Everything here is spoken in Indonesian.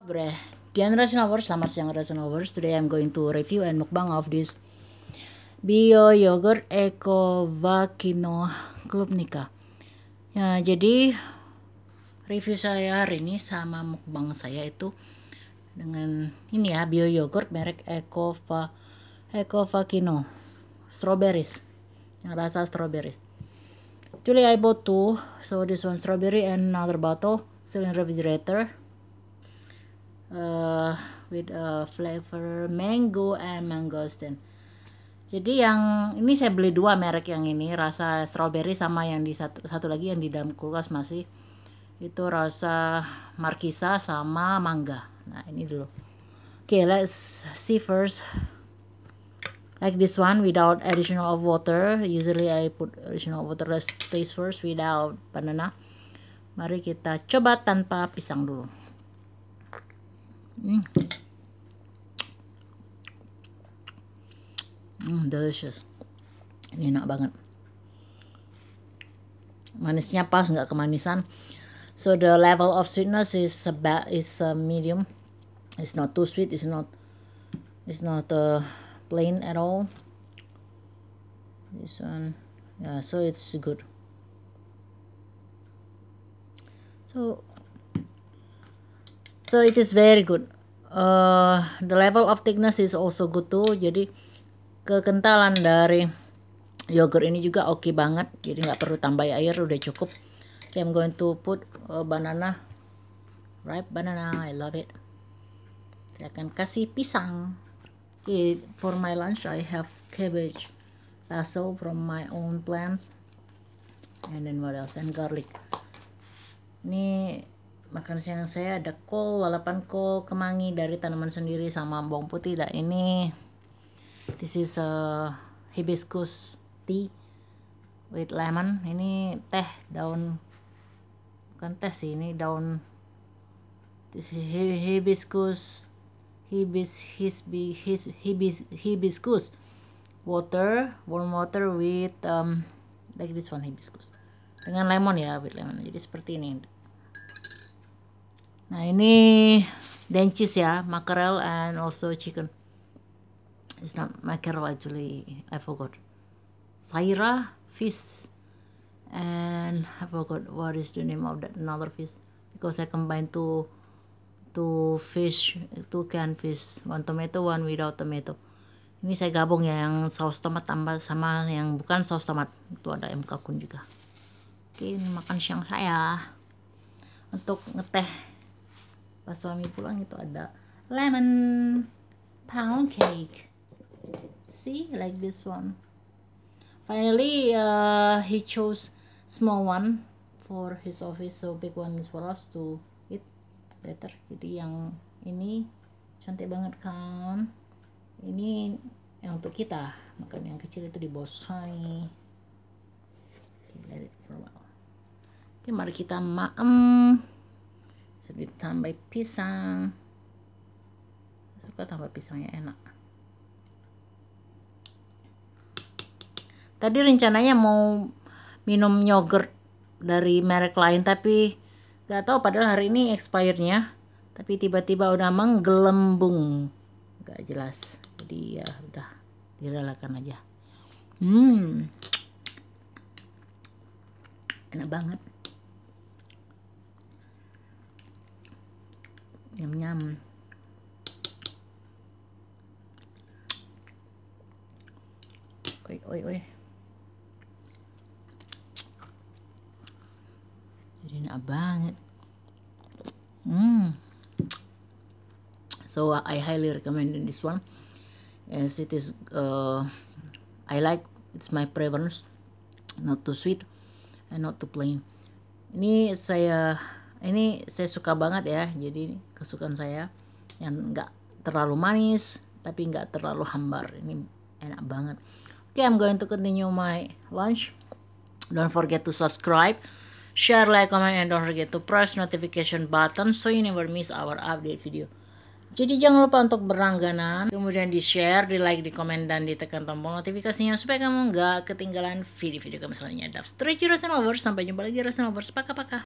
Bre, Dian Lovers, selamat siang Ration Lovers. Today I'm going to review and mukbang of this Bio Yogurt Eco Vakino Club Nika. Ya, jadi review saya hari ini sama mukbang saya itu dengan ini ya Bio Yogurt merek Eco Va Eco Vakino Strawberries. Yang rasa strawberries. Actually I bought two, so this one strawberry and another bottle still in refrigerator uh, with a flavor mango and mangosteen jadi yang ini saya beli dua merek yang ini rasa strawberry sama yang di satu, satu lagi yang di dalam kulkas masih itu rasa markisa sama mangga nah ini dulu oke okay, let's see first like this one without additional of water usually I put additional water let's taste first without banana mari kita coba tanpa pisang dulu Hmm, Mm, delicious. Ini enak banget. Manisnya pas, nggak kemanisan. So the level of sweetness is about is a uh, medium. It's not too sweet. It's not. It's not uh, plain at all. This one, yeah. So it's good. So so it is very good uh, the level of thickness is also good too jadi kekentalan dari yogurt ini juga oke okay banget jadi nggak perlu tambah air udah cukup okay, I'm going to put uh, banana ripe banana I love it saya akan kasih pisang okay, for my lunch I have cabbage basil from my own plants and then what else and garlic ini makan siang saya ada kol, lalapan kol kemangi dari tanaman sendiri sama bawang putih. Dan ini this is a hibiscus tea with lemon. Ini teh daun bukan teh sih, ini daun this is hibiscus hibis hisbi his hibis hibiscus water warm water with um like this one hibiscus dengan lemon ya with lemon jadi seperti ini Nah ini dencis ya, mackerel and also chicken. It's not mackerel actually, I forgot. Saira fish and I forgot what is the name of that another fish because I combine two two fish, two canned fish, one tomato, one without tomato. Ini saya gabung ya yang saus tomat tambah sama yang bukan saus tomat. Itu ada MK juga. Oke, ini makan siang saya. Untuk ngeteh pas suami pulang itu ada lemon pound cake see like this one finally uh, he chose small one for his office so big one is for us to eat later jadi yang ini cantik banget kan ini yang untuk kita makan yang kecil itu di bawah sini it for a while oke okay, mari kita maem terus ditambah pisang suka tambah pisangnya enak tadi rencananya mau minum yogurt dari merek lain tapi gak tahu padahal hari ini expirednya tapi tiba-tiba udah menggelembung gak jelas jadi ya udah direlakan aja hmm enak banget Nyam nyam. Oi oi oi. Jadi enak banget. Hmm. So I highly recommend this one as it is uh, I like it's my preference not too sweet and not too plain. Ini saya ini saya suka banget ya jadi kesukaan saya yang nggak terlalu manis tapi nggak terlalu hambar ini enak banget oke okay, I'm going to continue my lunch don't forget to subscribe share like comment and don't forget to press notification button so you never miss our update video jadi jangan lupa untuk berlangganan, kemudian di share, di like, di komen, dan ditekan tombol notifikasinya supaya kamu nggak ketinggalan video-video kami selanjutnya. Dap Stretchy Resin Lovers, sampai jumpa lagi Resin Lovers, pakai